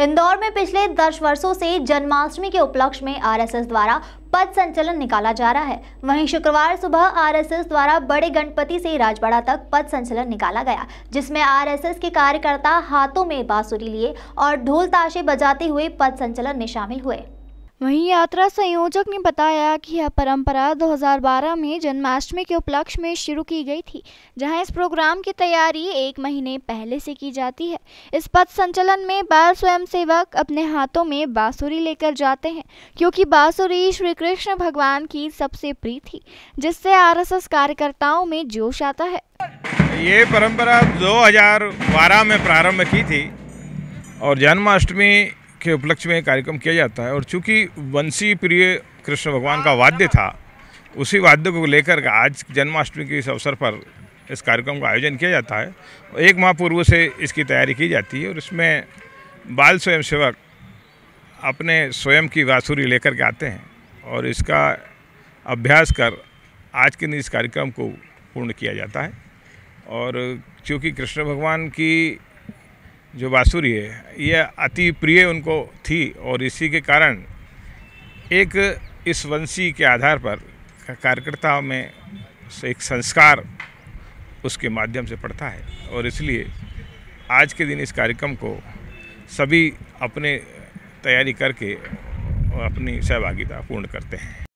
इंदौर में पिछले दस वर्षों से जन्माष्टमी के उपलक्ष्य में आरएसएस द्वारा पद संचलन निकाला जा रहा है वहीं शुक्रवार सुबह आरएसएस द्वारा बड़े गणपति से राजबाड़ा तक पद संचलन निकाला गया जिसमें आरएसएस के कार्यकर्ता हाथों में बांसुरी लिए और ढोल ताशे बजाते हुए पद संचलन में शामिल हुए वहीं यात्रा संयोजक ने बताया कि यह परंपरा 2012 में जन्माष्टमी के उपलक्ष्य में शुरू की गई थी जहां इस प्रोग्राम की तैयारी एक महीने पहले से की जाती है इस पथ संचलन में बाल स्वयंसेवक अपने हाथों में बांसुरी लेकर जाते हैं क्योंकि बांसुरी श्री कृष्ण भगवान की सबसे प्रिय थी जिससे आर कार्यकर्ताओं में जोश आता है ये परंपरा दो में प्रारंभ की थी और जन्माष्टमी के उपलक्ष्य में कार्यक्रम किया जाता है और चूंकि वंशी प्रिय कृष्ण भगवान का वाद्य था उसी वाद्य को लेकर आज जन्माष्टमी के इस अवसर पर इस कार्यक्रम का आयोजन किया जाता है एक माह पूर्व से इसकी तैयारी की जाती है और इसमें बाल स्वयंसेवक अपने स्वयं की बाँसुरी लेकर के आते हैं और इसका अभ्यास कर आज के दिन इस कार्यक्रम को पूर्ण किया जाता है और चूँकि कृष्ण भगवान की जो बाँसुरी है ये अति प्रिय उनको थी और इसी के कारण एक इस वंशी के आधार पर कार्यकर्ताओं में एक संस्कार उसके माध्यम से पड़ता है और इसलिए आज के दिन इस कार्यक्रम को सभी अपने तैयारी करके अपनी सहभागिता पूर्ण करते हैं